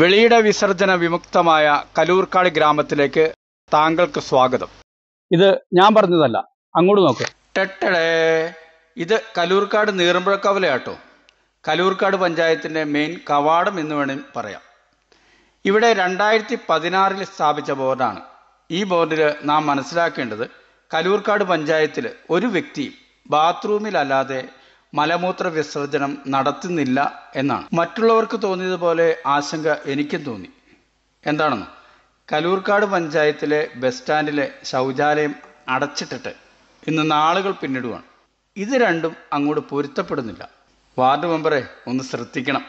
വെളിയിട വിസർജന വിമുക്തമായ കലൂർക്കാട് ഗ്രാമത്തിലേക്ക് താങ്കൾക്ക് സ്വാഗതം ഇത് ഞാൻ പറഞ്ഞതല്ല അങ്ങോട്ട് നോക്ക് ടെട്ടടേ ഇത് കലൂർക്കാട് നീറുമ്പുഴ കവലയാട്ടോ കലൂർക്കാട് പഞ്ചായത്തിൻ്റെ മെയിൻ കവാടം എന്ന് വേണമെങ്കിൽ പറയാം ഇവിടെ രണ്ടായിരത്തി പതിനാറിൽ സ്ഥാപിച്ച ബോർഡാണ് ഈ ബോർഡിൽ നാം മനസ്സിലാക്കേണ്ടത് കലൂർക്കാട് പഞ്ചായത്തിൽ ഒരു വ്യക്തിയും ബാത്റൂമിലല്ലാതെ മലമൂത്ര വിസർജനം നടത്തുന്നില്ല എന്നാണ് മറ്റുള്ളവർക്ക് തോന്നിയതുപോലെ ആശങ്ക എനിക്കും തോന്നി എന്താണെന്ന് കലൂർക്കാട് പഞ്ചായത്തിലെ ബസ് സ്റ്റാൻഡിലെ ശൗചാലയം അടച്ചിട്ടിട്ട് ഇന്ന് നാളുകൾ പിന്നിടുവാണ് ഇത് രണ്ടും അങ്ങോട്ട് പൊരുത്തപ്പെടുന്നില്ല വാർഡ് മെമ്പറെ ഒന്ന് ശ്രദ്ധിക്കണം